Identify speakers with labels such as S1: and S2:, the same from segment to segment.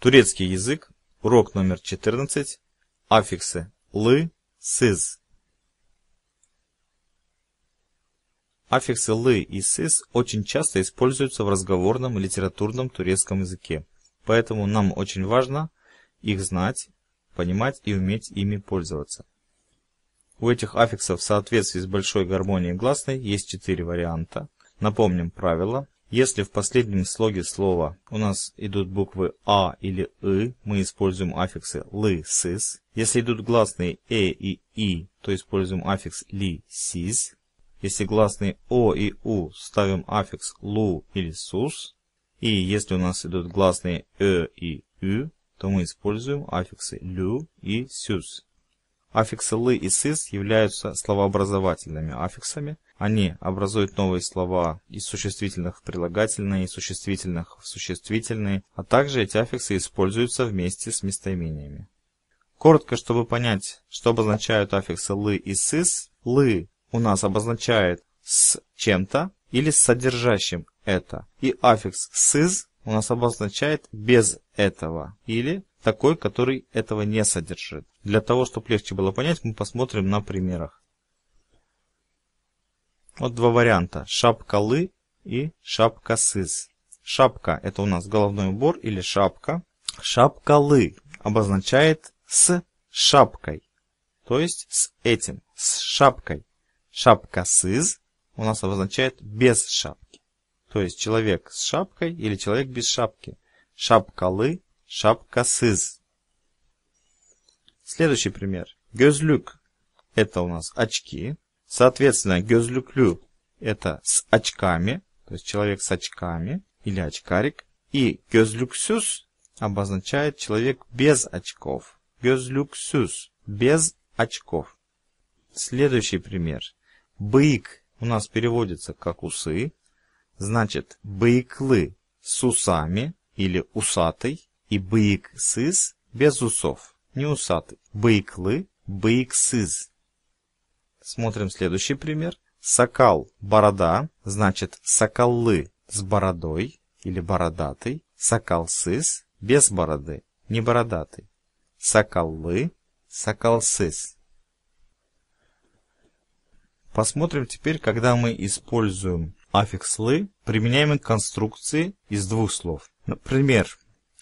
S1: Турецкий язык. Урок номер 14. Аффиксы «лы», «сыз». Аффиксы «лы» и «сыз» очень часто используются в разговорном и литературном турецком языке, поэтому нам очень важно их знать, понимать и уметь ими пользоваться. У этих аффиксов в соответствии с большой гармонией гласной есть четыре варианта. Напомним правила. Если в последнем слоге слова у нас идут буквы «а» или и, мы используем аффиксы «лы», «сис». Если идут гласные «э» и «и», то используем аффикс «ли», «сис». Если гласные «о» и «у», ставим аффикс «лу» или «сус». И если у нас идут гласные «э» и «ю», то мы используем аффиксы «лю» и «сюс». Аффиксы «лы» и «сыс» являются словообразовательными аффиксами. Они образуют новые слова из существительных в прилагательные, из существительных в существительные, а также эти аффиксы используются вместе с местоимениями. Коротко, чтобы понять, что обозначают аффиксы «лы» и «сыс», «лы» у нас обозначает «с чем-то» или «с содержащим это», и аффикс «сыз» у нас обозначает «без этого» или такой, который этого не содержит. Для того, чтобы легче было понять, мы посмотрим на примерах. Вот два варианта. Шапка лы и шапка сыс. Шапка – это у нас головной убор или шапка. Шапка лы обозначает с шапкой, то есть с этим, с шапкой. Шапка сыз у нас обозначает без шапки, то есть человек с шапкой или человек без шапки. Шапка лы Шапкасыз. Следующий пример. Гёзлюк это у нас очки. Соответственно, гёзлюклю это с очками, то есть человек с очками или очкарик. И gözlüksüz обозначает человек без очков. Gözlüksüz – без очков. Следующий пример. Бык у нас переводится как усы. Значит, быклы с усами или усатый и быик-сыз без усов, не усатый. Быйклы, быик Смотрим следующий пример. Сокал – борода, значит соколлы с бородой или бородатый. Сокал-сыз без бороды, не бородатый. Соколлы, сокол-сыз. Посмотрим теперь, когда мы используем аффикс «лы», применяемый к конструкции из двух слов. Например,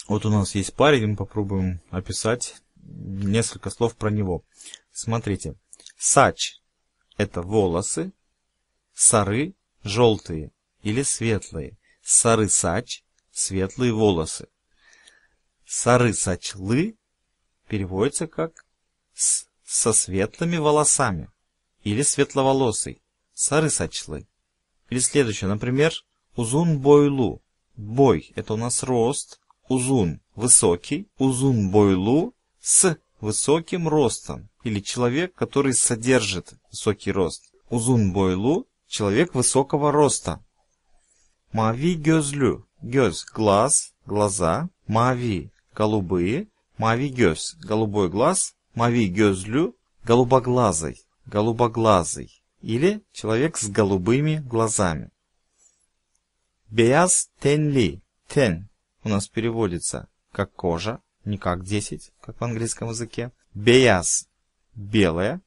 S1: вот у нас есть парень, мы попробуем описать несколько слов про него. Смотрите. Сач – это волосы, сары – желтые или светлые. Сары сач – светлые волосы. Сары сачлы переводится как с, со светлыми волосами или светловолосый. Сары сачлы. Или следующее, например, узун бойлу. Бой – это у нас рост – Узун – высокий, узун бойлу – с высоким ростом, или человек, который содержит высокий рост. Узун бойлу – человек высокого роста. Мави гёзлю – гёз – глаз, глаза, мави – голубые, мави гёз – голубой глаз, мави гёзлю – голубоглазый, голубоглазый, или человек с голубыми глазами. Беяз тенли – тен у нас переводится как кожа, не как 10, как в английском языке. Беяс – белая.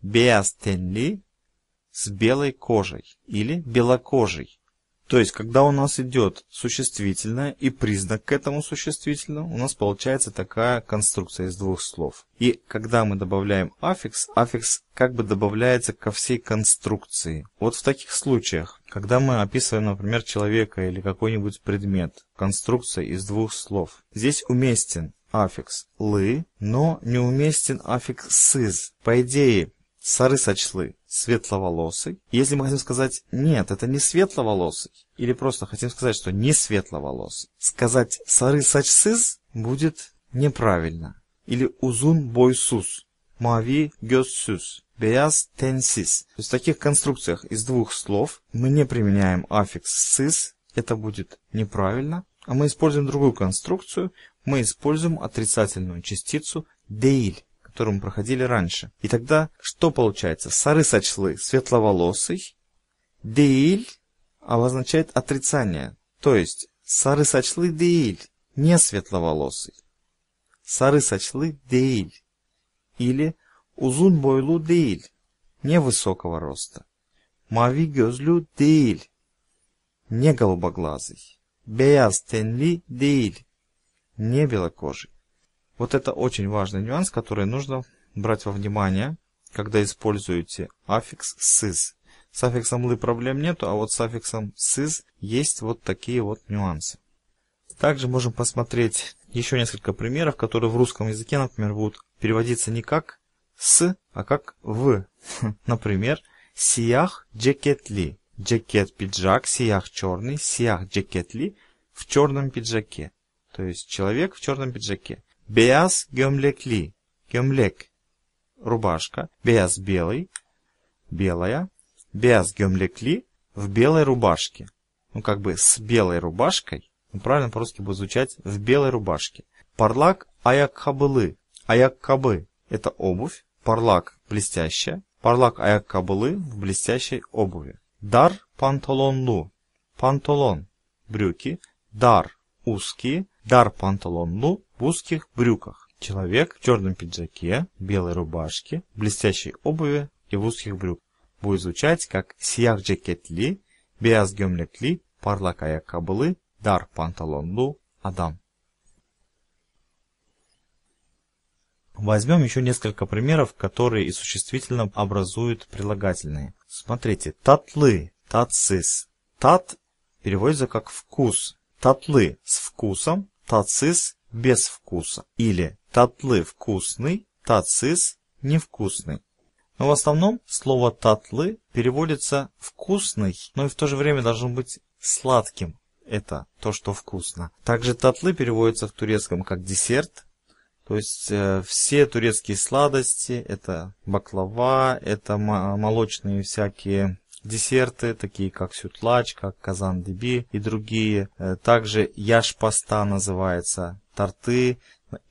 S1: Беяс тенли – с белой кожей или белокожей. То есть, когда у нас идет существительное и признак к этому существительному, у нас получается такая конструкция из двух слов. И когда мы добавляем аффикс, аффикс как бы добавляется ко всей конструкции. Вот в таких случаях когда мы описываем, например, человека или какой-нибудь предмет, конструкция из двух слов, здесь уместен аффикс «лы», но неуместен аффикс «сыз». По идее, «сары сочлы» светловолосый. Если мы хотим сказать «нет, это не светловолосый», или просто хотим сказать, что не светловолосый, сказать «сары сачсыз» будет неправильно. Или «узун бойсус» Mavi gözsüz, беяз тенсис. То есть в таких конструкциях из двух слов мы не применяем аффикс сис, это будет неправильно, а мы используем другую конструкцию, мы используем отрицательную частицу деиль, которую мы проходили раньше. И тогда что получается? Сарысачлы светловолосый, деиль обозначает отрицание, то есть сарысачлы деиль не светловолосый. Сарысачлы деиль или uzun boylu değil, невысокого роста. Mavi gözlü değil, не голубоглазый. Beyaz tenli değil, не белокожий. Вот это очень важный нюанс, который нужно брать во внимание, когда используете аффикс «сыз». С аффиксом «лы» проблем нету, а вот с аффиксом «сыз» есть вот такие вот нюансы. Также можем посмотреть еще несколько примеров, которые в русском языке, например, будут переводиться не как «с», а как «в». Например, «сиях джекетли» – «джекет пиджак», «сиях черный», «сиях джекетли» – «в черном пиджаке», то есть «человек в черном пиджаке». «Беяс гемлекли» – «гемлек» – «рубашка», «беяс белый» – «белая», «беяс гемлекли» – «в белой рубашке». Ну, как бы с белой рубашкой ну, правильно по-русски будет звучать, в белой рубашке. Парлак аяк Аяк кабы – это обувь, парлак – блестящая, парлак аяк кабылы в блестящей обуви. Дар панталонлу. Панталон – брюки, дар – узкие, дар панталонлу – в узких брюках. Человек в черном пиджаке, белой рубашке, блестящей обуви и в узких брюках. Будет звучать как «Сиях джекетли», «Беаз гемлекли», «Парлак аяк кабылы. Dar pantolonlu adam. Возьмем еще несколько примеров, которые из существительного образуют прилагательные. Смотрите, татлы, тацис. Тат переводится как вкус. Татлы с вкусом, тацис без вкуса. Или татлы вкусный, тацис невкусный. Но в основном слово татлы переводится вкусный, но и в то же время должен быть сладким, это то, что вкусно. Также татлы переводится в турецком как десерт. То есть э, все турецкие сладости, это баклава, это молочные всякие десерты, такие как сютлач, как казан-деби и другие. Э, также яшпаста называется, торты,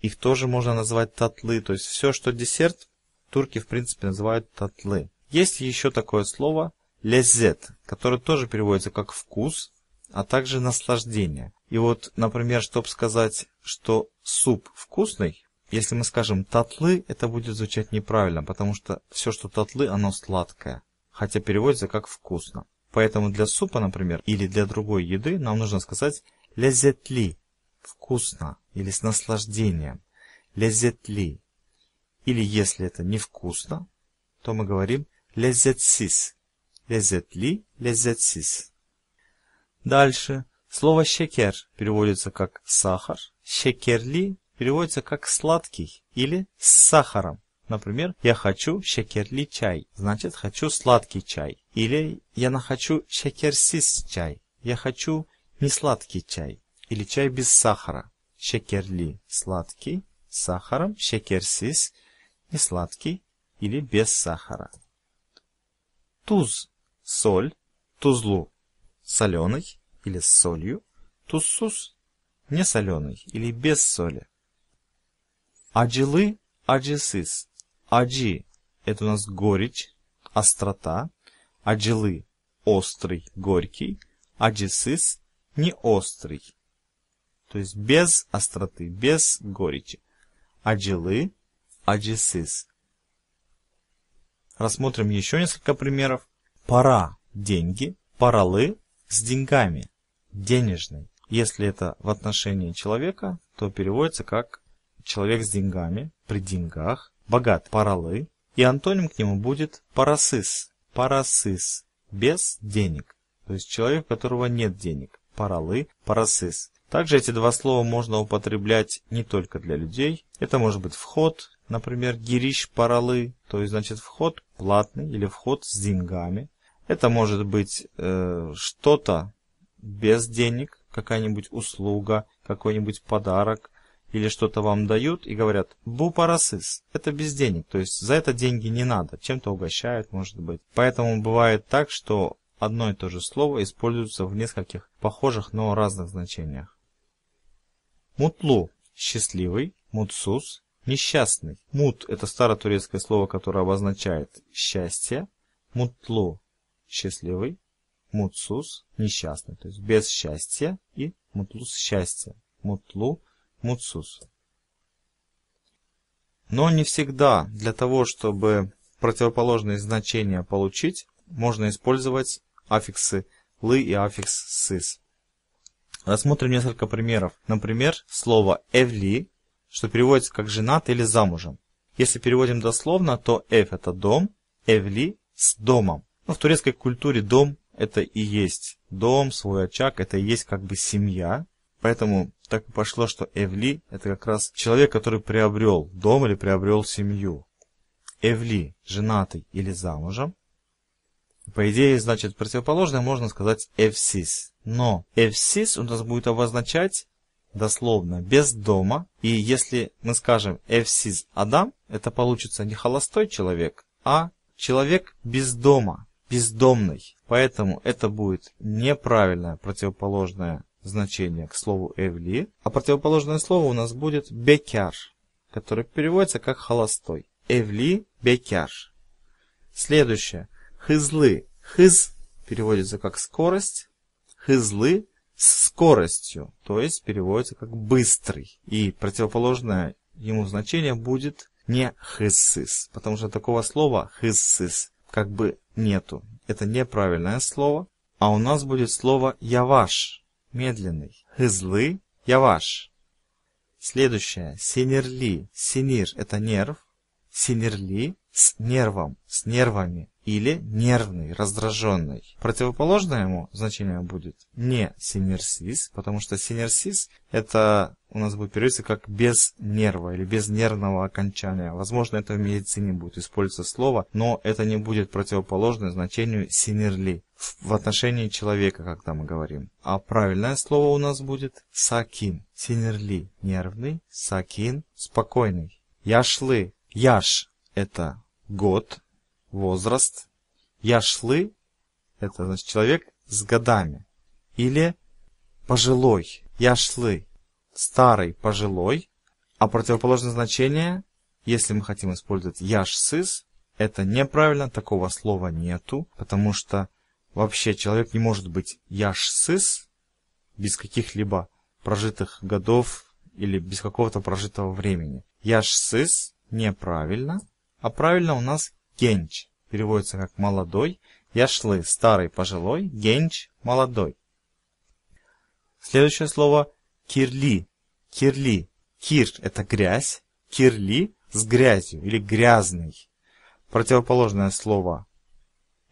S1: их тоже можно назвать татлы. То есть все, что десерт, турки в принципе называют татлы. Есть еще такое слово лезет, которое тоже переводится как вкус, а также наслаждение. И вот, например, чтобы сказать, что суп вкусный, если мы скажем «татлы», это будет звучать неправильно, потому что все, что «татлы», оно сладкое, хотя переводится как «вкусно». Поэтому для супа, например, или для другой еды нам нужно сказать лезетли – «вкусно» или «с наслаждением», лезетли Или если это невкусно, то мы говорим «лязетсис», «лязетли», «лязетсис». Дальше. Слово «щекер» переводится как «сахар». «Щекерли» переводится как «сладкий» или «с сахаром». Например, «я хочу щекерли чай», значит «хочу сладкий чай». Или «я хочу щекерсис чай», «я хочу не сладкий чай». Или «чай без сахара». «Щекерли» – сладкий, с сахаром, «щекерсис» – не сладкий или без сахара. Туз – соль, тузлу соленый или с солью, туссус не соленый или без соли. Аджилы – аджисыс. Аджи – это у нас горечь, острота. Аджилы – острый, горький. Аджисыс – не острый, то есть без остроты, без горечи. Аджилы – аджисыс. Рассмотрим еще несколько примеров. Пора – деньги, паралы с деньгами, денежный. Если это в отношении человека, то переводится как человек с деньгами, при деньгах, богат, паралы, и антоним к нему будет парасыс, парасыс, без денег, то есть человек, у которого нет денег, паралы, парасыс. Также эти два слова можно употреблять не только для людей, это может быть вход, например, гириш паралы, то есть значит вход платный или вход с деньгами, это может быть э, что-то без денег, какая-нибудь услуга, какой-нибудь подарок или что-то вам дают и говорят «бу парасыс» – это без денег, то есть за это деньги не надо, чем-то угощают, может быть. Поэтому бывает так, что одно и то же слово используется в нескольких похожих, но разных значениях. Мутлу – счастливый, мутсус – несчастный. Мут – это старотурецкое слово, которое обозначает счастье. Мутлу счастливый, мутсус, несчастный, то есть без счастья и мутлус счастье, мутлу мутсус. Но не всегда для того, чтобы противоположные значения получить, можно использовать аффиксы лы и аффикс сыс. Рассмотрим несколько примеров. Например, слово эвли, что переводится как женат или замужем. Если переводим дословно, то эв это дом, эвли с домом. Ну, в турецкой культуре дом – это и есть дом, свой очаг, это и есть как бы семья. Поэтому так и пошло, что Эвли – это как раз человек, который приобрел дом или приобрел семью. Эвли – женатый или замужем. По идее, значит, противоположное можно сказать Эвсис. Но Эвсис у нас будет обозначать дословно без дома. И если мы скажем Эвсис Адам, это получится не холостой человек, а человек без дома бездомный. Поэтому это будет неправильное противоположное значение к слову «эвли», а противоположное слово у нас будет «бекяр», которое переводится как «холостой». «Эвли бекяр». Следующее. «Хызлы». «Хыз» переводится как «скорость». «Хызлы» с скоростью, то есть переводится как «быстрый». И противоположное ему значение будет не «хысыс», потому что такого слова «хысыс» как бы нету. Это неправильное слово. А у нас будет слово «я ваш», медленный. «Хызлы» — «я ваш». Следующее. «Синерли». «Синир» — это нерв. «Синерли» с нервом, с нервами или нервный, раздраженный. Противоположное ему значение будет не синерсис, потому что синерсис это у нас будет переводиться как без нерва или без нервного окончания. Возможно, это в медицине будет использоваться слово, но это не будет противоположное значению синерли в отношении человека, когда мы говорим. А правильное слово у нас будет сакин. Синерли – нервный, сакин – спокойный. Яшлы – яш – это год, возраст, яшлы, это значит человек с годами, или пожилой, яшлы, старый, пожилой, а противоположное значение, если мы хотим использовать яшсыз, это неправильно, такого слова нету, потому что вообще человек не может быть яшсыз без каких-либо прожитых годов или без какого-то прожитого времени. Яшсыз неправильно – а правильно у нас генч. Переводится как молодой, яшлы – старый, пожилой, генч – молодой. Следующее слово – кирли. Кирли. Кир – это грязь, кирли – с грязью или грязный. Противоположное слово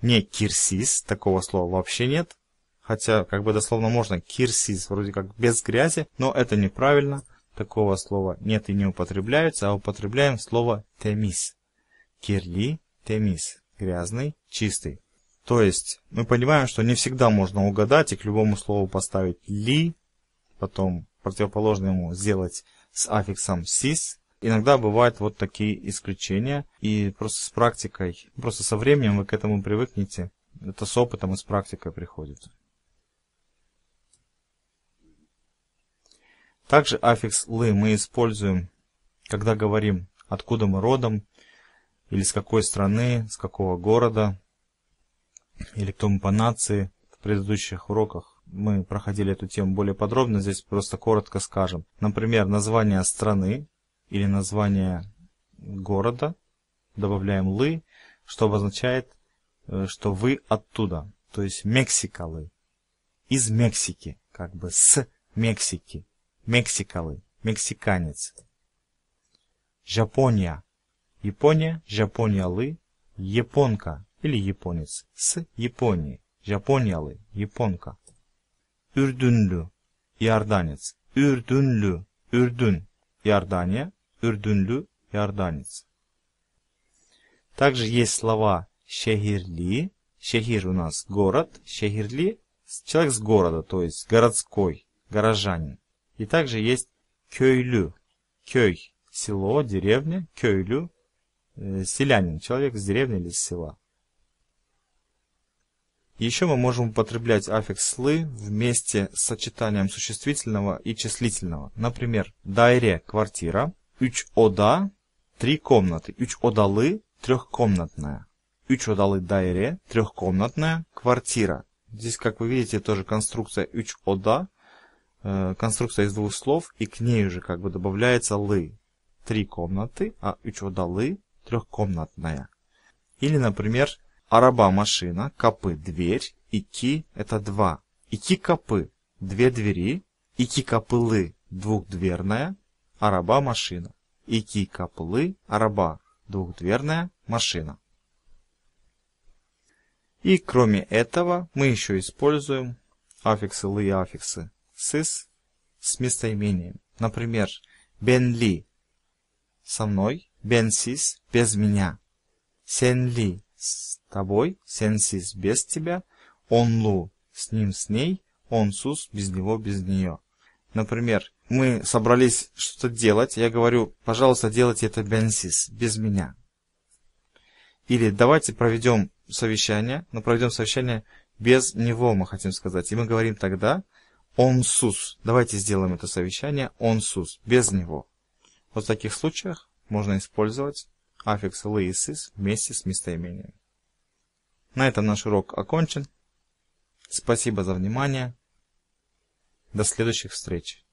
S1: не кирсис, такого слова вообще нет. Хотя, как бы дословно можно, кирсис, вроде как без грязи, но это неправильно. Такого слова нет и не употребляется, а употребляем слово темис. Кирли – темис, грязный, чистый. То есть мы понимаем, что не всегда можно угадать и к любому слову поставить «ли», потом противоположно ему сделать с аффиксом «сис». Иногда бывают вот такие исключения, и просто с практикой, просто со временем вы к этому привыкнете. Это с опытом и с практикой приходит. Также аффикс «лы» мы используем, когда говорим, откуда мы родом, или с какой страны, с какого города, или кто мы по нации. В предыдущих уроках мы проходили эту тему более подробно, здесь просто коротко скажем. Например, название страны или название города, добавляем «лы», что обозначает, э, что вы оттуда, то есть «мексикалы», из Мексики, как бы «с Мексики», «мексикалы», «мексиканец». Жапония – Япония, жапониялы, японка или японец с Японии, жапониялы, японка. Урдунлю, Yardanец, Урдунлю, Урдун, Иордания, Урдунлю, Иорданец. Также есть слова «шехирли», «шехир» у нас город, «шехирли» человек с города, то есть городской, горожанин. И также есть кёйлю, «кёй», село, деревня, кёйлю Э, селянин, человек с деревни или с села. Еще мы можем употреблять аффикс лы вместе с сочетанием существительного и числительного. Например, «дайре» – квартира, «üç-oda» ода три комнаты, «üç-odalı» одалы трехкомнатная, «üç-odalı одалы – трехкомнатная квартира. Здесь, как вы видите, тоже конструкция üç ода, э, конструкция из двух слов, и к ней уже как бы добавляется «лы» – три комнаты, а üç одалы трехкомнатная. Или, например, араба машина, копы дверь, ики это два. Ики копы две двери, ики копылы двухдверная, араба машина. Ики копылы араба двухдверная машина. И кроме этого мы еще используем аффиксы лы и аффиксы сыс с местоимением. Например, бенли со мной, бенсис – без меня, сенли – с тобой, сенсис – без тебя, онлу – с ним, с ней, онсус – без него, без нее. Например, мы собрались что-то делать, я говорю, пожалуйста, делайте это бенсис, без меня. Или давайте проведем совещание, но проведем совещание без него, мы хотим сказать. И мы говорим тогда Онсус, Давайте сделаем это совещание Онсус без него. Вот в таких случаях можно использовать аффикс «лейсис» вместе с местоимением. На этом наш урок окончен. Спасибо за внимание. До следующих встреч.